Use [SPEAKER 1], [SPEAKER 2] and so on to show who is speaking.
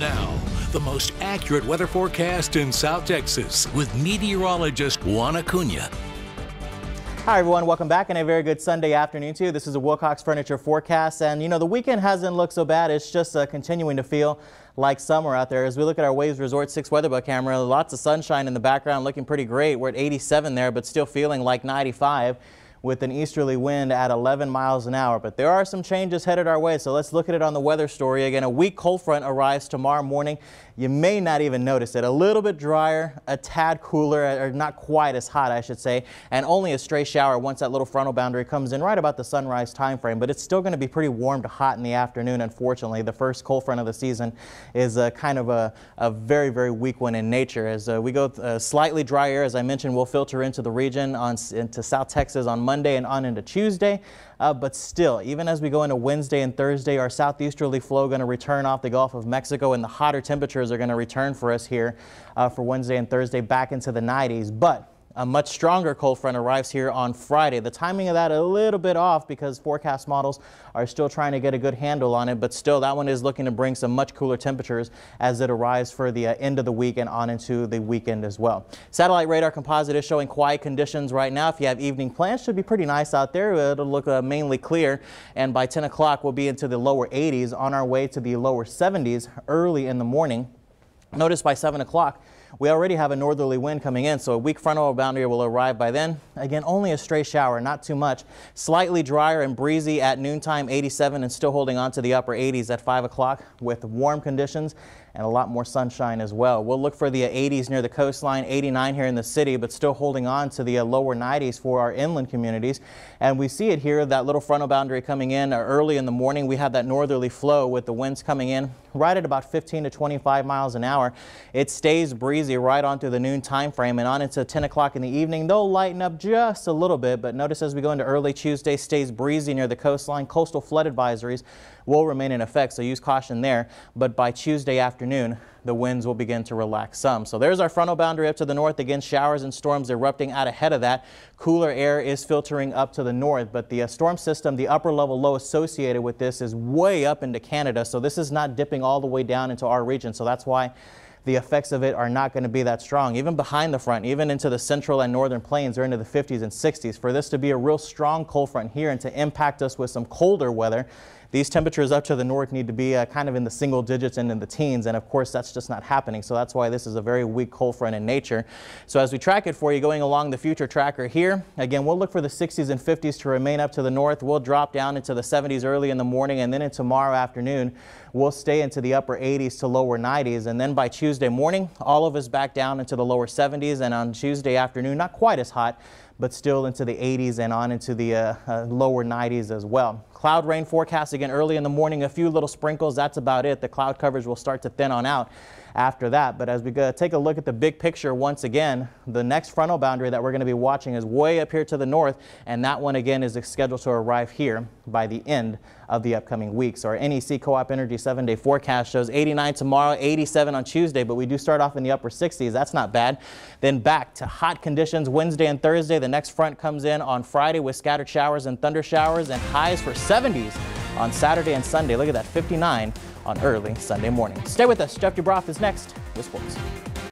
[SPEAKER 1] Now, the most accurate weather forecast in South Texas with meteorologist Juan Acuna. Hi, everyone. Welcome back and a very good Sunday afternoon to you. This is a Wilcox Furniture Forecast. And, you know, the weekend hasn't looked so bad. It's just uh, continuing to feel like summer out there. As we look at our Waves Resort 6 weatherbug camera, lots of sunshine in the background looking pretty great. We're at 87 there, but still feeling like 95 with an easterly wind at 11 miles an hour. But there are some changes headed our way, so let's look at it on the weather story. Again, a weak cold front arrives tomorrow morning. You may not even notice it. A little bit drier, a tad cooler, uh, or not quite as hot, I should say, and only a stray shower once that little frontal boundary comes in right about the sunrise time frame. But it's still going to be pretty warm to hot in the afternoon, unfortunately. The first cold front of the season is a uh, kind of a, a, very, very weak one in nature. As uh, we go uh, slightly drier, as I mentioned, will filter into the region on into South Texas on Monday and on into Tuesday. Uh, but still, even as we go into Wednesday and Thursday, our southeasterly flow going to return off the Gulf of Mexico and the hotter temperatures are going to return for us here uh, for Wednesday and Thursday back into the 90s. But a much stronger cold front arrives here on Friday. The timing of that a little bit off because forecast models are still trying to get a good handle on it, but still that one is looking to bring some much cooler temperatures as it arrives for the uh, end of the week and on into the weekend as well. Satellite radar composite is showing quiet conditions right now. If you have evening plans, should be pretty nice out there. It'll look uh, mainly clear and by 10 o'clock we'll be into the lower 80s on our way to the lower 70s early in the morning. Notice by 7 o'clock we already have a northerly wind coming in, so a weak frontal boundary will arrive by then. Again, only a stray shower, not too much. Slightly drier and breezy at noontime, 87 and still holding on to the upper 80s at 5 o'clock with warm conditions and a lot more sunshine as well. We'll look for the 80s near the coastline, 89 here in the city, but still holding on to the uh, lower 90s for our inland communities. And we see it here, that little frontal boundary coming in uh, early in the morning. We have that northerly flow with the winds coming in right at about 15 to 25 miles an hour. It stays breezy right on through the noon time frame and on into 10 o'clock in the evening. They'll lighten up just a little bit, but notice as we go into early Tuesday, stays breezy near the coastline. Coastal flood advisories will remain in effect, so use caution there. But by Tuesday afternoon, afternoon, the winds will begin to relax some. So there's our frontal boundary up to the north. Again, showers and storms erupting out ahead of that. Cooler air is filtering up to the north, but the uh, storm system, the upper level low associated with this is way up into Canada. So this is not dipping all the way down into our region. So that's why the effects of it are not going to be that strong. Even behind the front, even into the central and northern plains or into the 50s and 60s, for this to be a real strong cold front here and to impact us with some colder weather, these temperatures up to the north need to be uh, kind of in the single digits and in the teens, and of course that's just not happening. So that's why this is a very weak cold front in nature. So as we track it for you, going along the future tracker here, again, we'll look for the 60s and 50s to remain up to the north. We'll drop down into the 70s early in the morning, and then in tomorrow afternoon, we'll stay into the upper 80s to lower 90s. And then by Tuesday morning, all of us back down into the lower 70s, and on Tuesday afternoon, not quite as hot but still into the 80s and on into the uh, uh, lower 90s as well. Cloud rain forecast again early in the morning, a few little sprinkles, that's about it. The cloud coverage will start to thin on out after that. But as we go, take a look at the big picture once again, the next frontal boundary that we're going to be watching is way up here to the north, and that one again is scheduled to arrive here by the end of the upcoming week. So our NEC Co-op Energy 7-day forecast shows 89 tomorrow, 87 on Tuesday, but we do start off in the upper 60s. That's not bad. Then back to hot conditions Wednesday and Thursday. The next front comes in on Friday with scattered showers and thunder showers and highs for 70s on Saturday and Sunday. Look at that, 59 on early Sunday morning. Stay with us. Jeff Dubroff is next with sports.